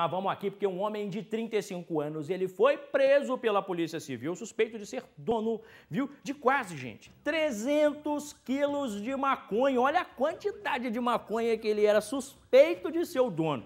Mas ah, vamos aqui porque um homem de 35 anos, ele foi preso pela Polícia Civil, suspeito de ser dono, viu, de quase, gente, 300 quilos de maconha. Olha a quantidade de maconha que ele era suspeito de ser o dono.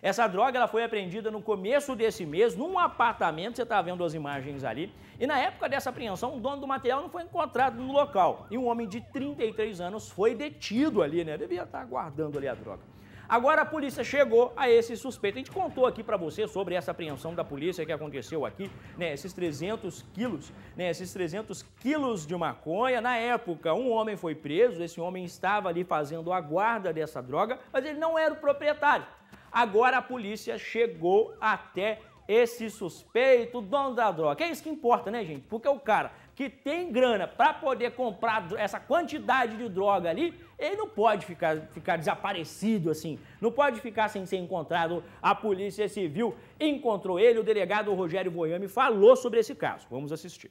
Essa droga ela foi apreendida no começo desse mês, num apartamento, você está vendo as imagens ali. E na época dessa apreensão, o dono do material não foi encontrado no local. E um homem de 33 anos foi detido ali, né? Devia estar tá guardando ali a droga. Agora a polícia chegou a esse suspeito. A gente contou aqui para você sobre essa apreensão da polícia que aconteceu aqui, né? Esses 300 quilos, né? Esses 300 quilos de maconha. Na época, um homem foi preso. Esse homem estava ali fazendo a guarda dessa droga, mas ele não era o proprietário. Agora a polícia chegou até esse suspeito, o dono da droga. Que é isso que importa, né, gente? Porque o cara que tem grana para poder comprar essa quantidade de droga ali, ele não pode ficar, ficar desaparecido assim, não pode ficar sem ser encontrado. A Polícia Civil encontrou ele, o delegado Rogério Voyame falou sobre esse caso. Vamos assistir.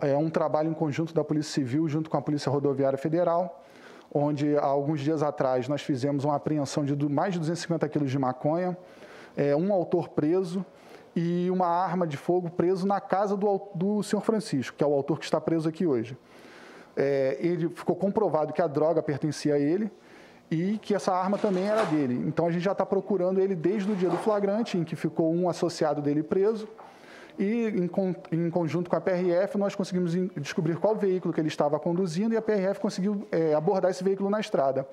É um trabalho em conjunto da Polícia Civil junto com a Polícia Rodoviária Federal, onde há alguns dias atrás nós fizemos uma apreensão de mais de 250 quilos de maconha, é, um autor preso, e uma arma de fogo preso na casa do, do senhor Francisco, que é o autor que está preso aqui hoje. É, ele ficou comprovado que a droga pertencia a ele e que essa arma também era dele. Então a gente já está procurando ele desde o dia do flagrante, em que ficou um associado dele preso. E em, em conjunto com a PRF, nós conseguimos descobrir qual veículo que ele estava conduzindo e a PRF conseguiu é, abordar esse veículo na estrada.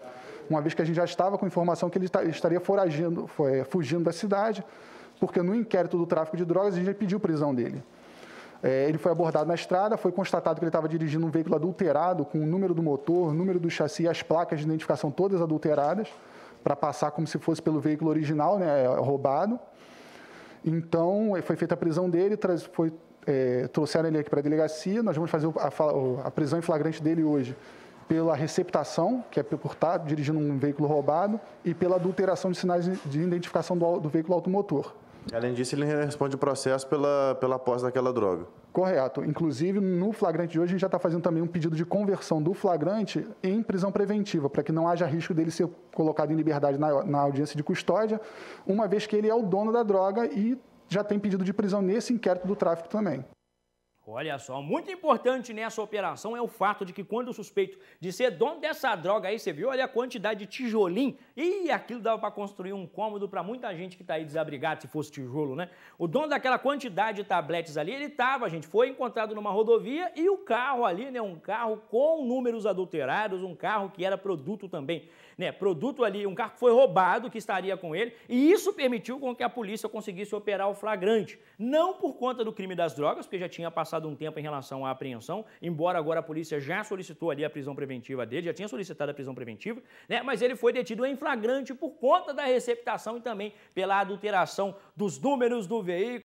Uma vez que a gente já estava com informação que ele, ele estaria foragindo, foi, fugindo da cidade, porque no inquérito do tráfico de drogas a gente pediu prisão dele. É, ele foi abordado na estrada, foi constatado que ele estava dirigindo um veículo adulterado, com o número do motor, o número do chassi, as placas de identificação todas adulteradas, para passar como se fosse pelo veículo original, né, é, roubado. Então, é, foi feita a prisão dele, foi, é, trouxeram ele aqui para a delegacia, nós vamos fazer a, a prisão em flagrante dele hoje pela receptação, que é por estar tá dirigindo um veículo roubado, e pela adulteração de sinais de identificação do, do veículo automotor. Além disso, ele responde o processo pela, pela posse daquela droga. Correto. Inclusive, no flagrante de hoje, a gente já está fazendo também um pedido de conversão do flagrante em prisão preventiva, para que não haja risco dele ser colocado em liberdade na, na audiência de custódia, uma vez que ele é o dono da droga e já tem pedido de prisão nesse inquérito do tráfico também. Olha só, muito importante nessa operação é o fato de que quando o suspeito de ser dono dessa droga aí, você viu, olha a quantidade de tijolinho. E aquilo dava para construir um cômodo para muita gente que está aí desabrigado, se fosse tijolo, né? O dono daquela quantidade de tabletes ali, ele tava, gente, foi encontrado numa rodovia e o carro ali, né, um carro com números adulterados, um carro que era produto também, né, produto ali, um carro que foi roubado, que estaria com ele, e isso permitiu com que a polícia conseguisse operar o flagrante. Não por conta do crime das drogas, porque já tinha passado passado um tempo em relação à apreensão, embora agora a polícia já solicitou ali a prisão preventiva dele, já tinha solicitado a prisão preventiva, né? Mas ele foi detido em flagrante por conta da receptação e também pela adulteração dos números do veículo.